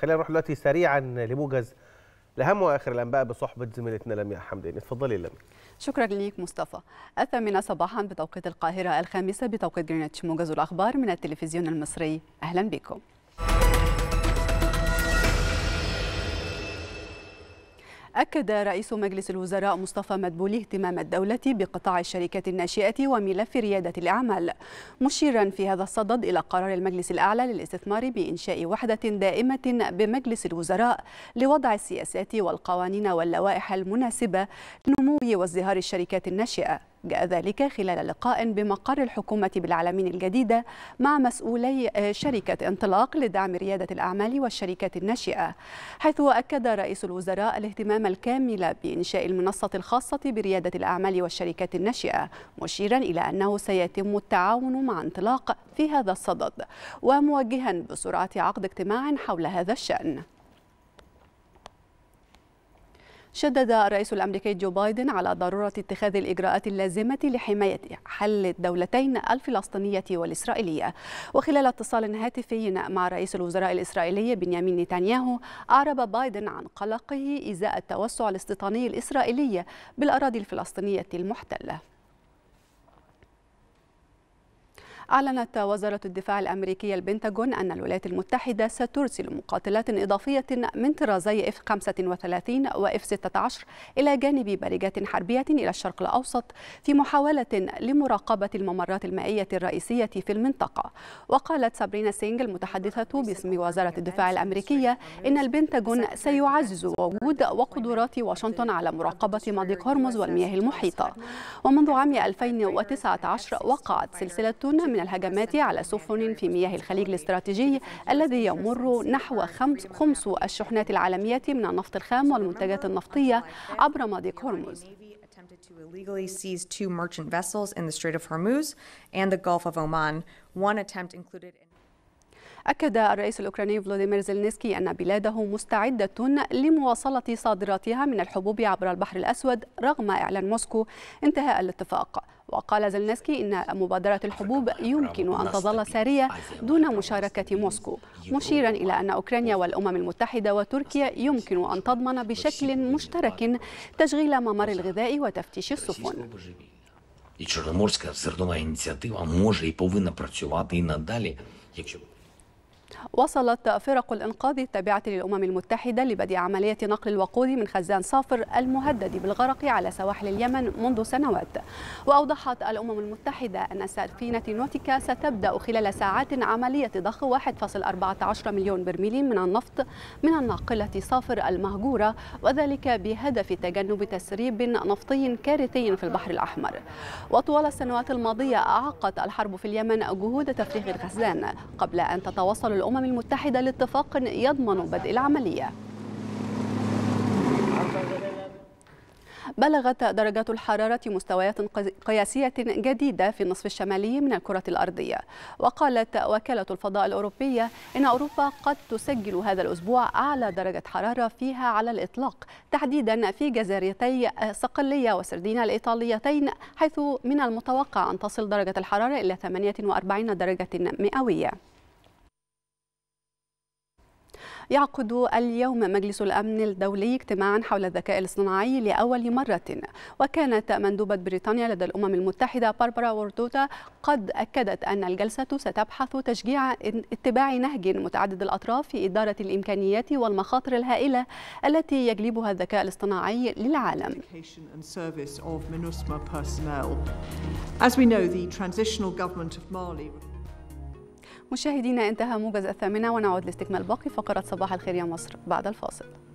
خلينا نروح دلوقتي سريعا لموجز الاهم وآخر الأنباء بصحبة زميلتنا لمياء حمداني اتفضلي لمياء شكرا ليك مصطفى الثامنة صباحا بتوقيت القاهرة الخامسة بتوقيت جرينتش موجز الأخبار من التلفزيون المصري أهلا بكم أكد رئيس مجلس الوزراء مصطفى مدبولي اهتمام الدولة بقطاع الشركات الناشئة وملف ريادة الأعمال مشيرا في هذا الصدد إلى قرار المجلس الأعلى للاستثمار بإنشاء وحدة دائمة بمجلس الوزراء لوضع السياسات والقوانين واللوائح المناسبة لنمو وازدهار الشركات الناشئة جاء ذلك خلال لقاء بمقر الحكومة بالعالمين الجديدة مع مسؤولي آه، شركة انطلاق لدعم ريادة الأعمال والشركات الناشئة حيث أكد رئيس الوزراء الاهتمام الكامل بإنشاء المنصة الخاصة بريادة الأعمال والشركات الناشئة مشيرا إلى أنه سيتم التعاون مع انطلاق في هذا الصدد وموجها بسرعة عقد اجتماع حول هذا الشأن شدد الرئيس الأمريكي جو بايدن على ضرورة اتخاذ الإجراءات اللازمة لحماية حل الدولتين الفلسطينية والإسرائيلية وخلال اتصال هاتفي مع رئيس الوزراء الإسرائيلي بنيامين نتنياهو أعرب بايدن عن قلقه إزاء التوسع الاستيطاني الإسرائيلي بالأراضي الفلسطينية المحتلة أعلنت وزارة الدفاع الأمريكية البنتاغون أن الولايات المتحدة سترسل مقاتلات إضافية من طرازي اف 35 واف 16 إلى جانب بريجات حربية إلى الشرق الأوسط في محاولة لمراقبة الممرات المائية الرئيسية في المنطقة وقالت سابرينا سينج المتحدثة باسم وزارة الدفاع الأمريكية إن البنتاغون سيعزز وجود وقدرات واشنطن على مراقبة مضيق هرمز والمياه المحيطة ومنذ عام 2019 وقعت سلسلة من الهجمات على سفن في مياه الخليج الاستراتيجي الذي يمر نحو خمس, خمس الشحنات العالمية من النفط الخام والمنتجات النفطية عبر مضيق هرمز. to illegally seize two merchant vessels in the Strait of Hormuz and the Gulf of Oman. One attempt included an أكد الرئيس الأوكراني فلوديمير زيلنسكي أن بلاده مستعدة لمواصلة صادراتها من الحبوب عبر البحر الأسود رغم إعلان موسكو انتهاء الاتفاق وقال زلنسكي إن مبادرة الحبوب يمكن أن تظل سارية دون مشاركة موسكو مشيرا إلى أن أوكرانيا والأمم المتحدة وتركيا يمكن أن تضمن بشكل مشترك تشغيل ممر الغذاء وتفتيش السفن І Чорноморська ініціатива може і повинна працювати і надалі, якщо وصلت فرق الإنقاذ التابعة للأمم المتحدة لبدء عملية نقل الوقود من خزان صافر المهدد بالغرق على سواحل اليمن منذ سنوات وأوضحت الأمم المتحدة أن سفينة نوتيكا ستبدأ خلال ساعات عملية ضخ 1.14 مليون برميل من النفط من الناقلة صافر المهجورة وذلك بهدف تجنب تسريب نفطي كارثي في البحر الأحمر وطوال السنوات الماضية أعاقت الحرب في اليمن جهود تفريغ الخزان قبل أن تتواصل الأمم المتحدة لاتفاق يضمن بدء العملية بلغت درجات الحرارة مستويات قياسية جديدة في النصف الشمالي من الكرة الأرضية وقالت وكالة الفضاء الأوروبية إن أوروبا قد تسجل هذا الأسبوع أعلى درجة حرارة فيها على الإطلاق تحديدا في جزيرتي صقلية وسردينة الإيطاليتين حيث من المتوقع أن تصل درجة الحرارة إلى 48 درجة مئوية يعقد اليوم مجلس الأمن الدولي اجتماعا حول الذكاء الاصطناعي لأول مرة وكانت مندوبة بريطانيا لدى الأمم المتحدة باربرا وردوتا قد أكدت أن الجلسة ستبحث تشجيع اتباع نهج متعدد الأطراف في إدارة الإمكانيات والمخاطر الهائلة التي يجلبها الذكاء الاصطناعي للعالم As we know, the transitional government of Mali... مشاهدينا انتهى موجز الثامنة ونعود لاستكمال باقي فقرة صباح الخير يا مصر بعد الفاصل